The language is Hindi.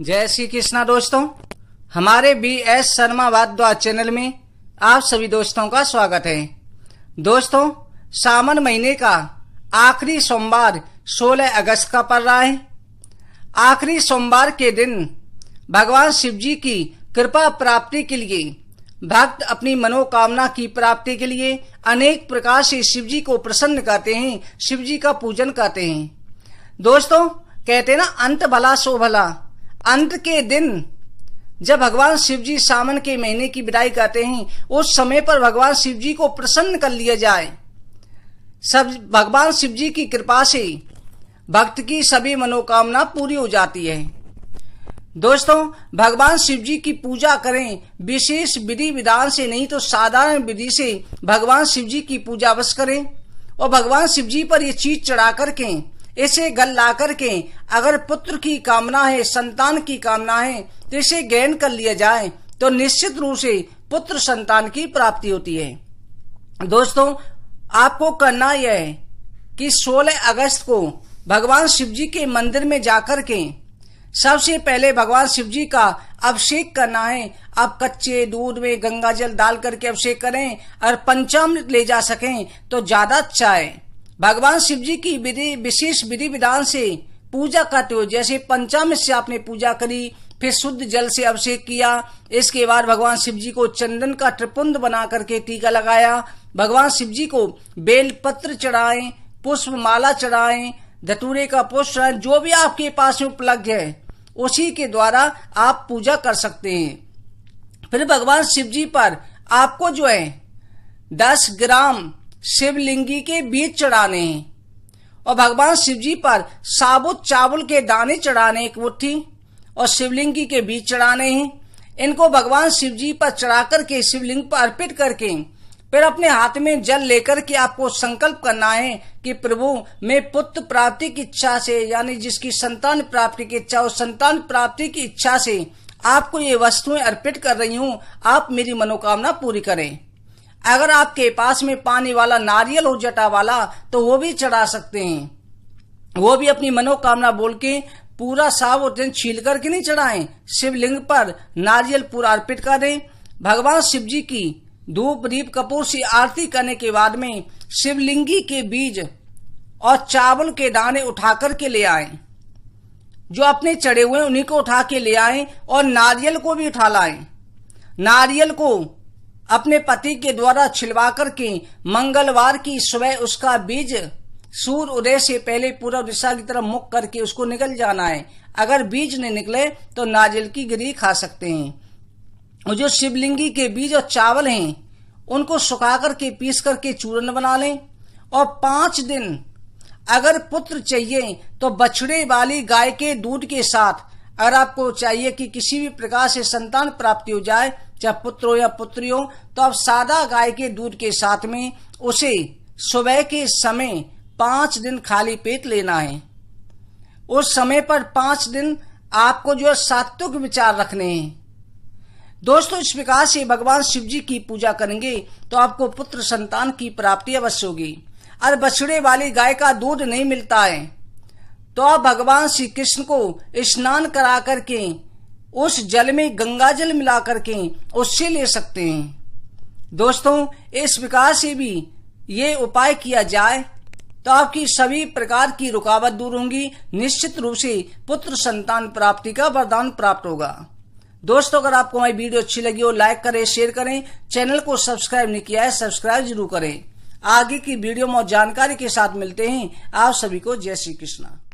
जय श्री कृष्णा दोस्तों हमारे B S Sharma Wadhwa channel में आप सभी दोस्तों का स्वागत है दोस्तों सावन महीने का आखिरी सोमवार 16 अगस्त का पड़ रहा है आखिरी सोमवार के दिन भगवान शिव जी की कृपा प्राप्ति के लिए भक्त अपनी मनोकामना की प्राप्ति के लिए अनेक प्रकार से शिव जी को प्रसन्न करते हैं शिव जी का पूजन करते हैं दोस्तों कहते ना अंत भला सो भला अंत के दिन जब भगवान शिव जी सावन के महीने की विदाई करते हैं उस समय पर भगवान शिव जी को प्रसन्न कर लिया जाए सब भगवान शिव जी की कृपा से भक्त की सभी मनोकामना पूरी हो जाती है दोस्तों भगवान शिव जी की पूजा करें विशेष विधि विधान से नहीं तो साधारण विधि से भगवान शिव जी की पूजा अवश्य करें और भगवान शिव जी पर ये चीज चढ़ा करके इसे गल ला करके अगर पुत्र की कामना है संतान की कामना है तो इसे गहन कर लिया जाए तो निश्चित रूप से पुत्र संतान की प्राप्ति होती है दोस्तों आपको करना यह है कि 16 अगस्त को भगवान शिव जी के मंदिर में जाकर के सबसे पहले भगवान शिव जी का अभिषेक करना है आप कच्चे दूध में गंगा जल डाल करके अभिषेक करें और पंचामृत ले जा सकें तो ज्यादा अच्छा है भगवान शिव जी की विधि विशेष विधि विधान से पूजा करते हो जैसे पंचम से आपने पूजा करी फिर शुद्ध जल से अभिषेक किया इसके बाद भगवान शिव जी को चंदन का त्रिपुंद बना करके टीका लगाया भगवान शिव जी को बेल पत्र चढ़ाए पुष्प माला चढ़ाए धतूरे का पुष्प जो भी आपके पास में उपलब्ध है उसी के द्वारा आप पूजा कर सकते हैं फिर भगवान शिव जी पर आपको जो है दस ग्राम शिवलिंगी के बीज चढ़ाने हैं और भगवान शिव जी पर साबुत चावल के दाने चढ़ाने एक मुट्ठी और शिवलिंगी के बीज चढ़ाने हैं इनको भगवान शिव जी पर चढ़ा करके शिवलिंग पर अर्पित करके फिर अपने हाथ में जल लेकर के आपको संकल्प करना है कि प्रभु मैं पुत्र प्राप्ति की इच्छा से यानी जिसकी संतान प्राप्ति की इच्छा और संतान प्राप्ति की इच्छा से आपको ये वस्तुएं अर्पित कर रही हूँ आप मेरी मनोकामना पूरी करें अगर आपके पास में पानी वाला नारियल हो जटा वाला तो वो भी चढ़ा सकते हैं वो भी अपनी मनोकामना बोल के पूरा सावोजन छील करके नहीं चढ़ाएं शिवलिंग पर नारियल पूरा अर्पित करें भगवान शिव जी की धूप दीप कपूर से आरती करने के बाद में शिवलिंगी के बीज और चावल के दाने उठा करके ले आए जो अपने चढ़े हुए उन्हीं को उठा के ले आए और नारियल को भी उठा लाए नारियल को अपने पति के द्वारा छिलवाकर की मंगलवार की सुबह उसका बीज सूर्य उदय से पहले पूरा दिशा की तरफ मुख करके उसको निकल जाना है अगर बीज नहीं निकले तो नाजिल की गिरी खा सकते हैं जो शिवलिंगी के बीज और चावल हैं उनको सुखा करके पीस करके चूर्ण बना लें और पांच दिन अगर पुत्र चाहिए तो बछड़े वाली गाय के दूध के साथ अगर आपको चाहिए कि किसी भी प्रकार से संतान प्राप्ति हो जाए चाहे पुत्र हो या पुत्री हो तो आप सादा गाय के दूध के साथ में उसे सुबह के समय पांच दिन खाली पेट लेना है उस समय पर पांच दिन आपको जो है सात्विक विचार रखने हैं दोस्तों इस प्रकार से भगवान शिव जी की पूजा करेंगे तो आपको पुत्र संतान की प्राप्ति अवश्य होगी और बछड़े वाली गाय का दूध नहीं मिलता है तो आप भगवान श्री कृष्ण को स्नान करा करके उस जल में गंगा जल मिला करके उससे ले सकते हैं दोस्तों इस प्रकार से भी ये उपाय किया जाए तो आपकी सभी प्रकार की रुकावट दूर होंगी निश्चित रूप से पुत्र संतान प्राप्ति का वरदान प्राप्त होगा दोस्तों अगर आपको हमारी वीडियो अच्छी लगी हो लाइक करें शेयर करें चैनल को सब्सक्राइब नहीं किया है सब्सक्राइब जरूर करें आगे की वीडियो में जानकारी के साथ मिलते हैं आप सभी को जय श्री कृष्णा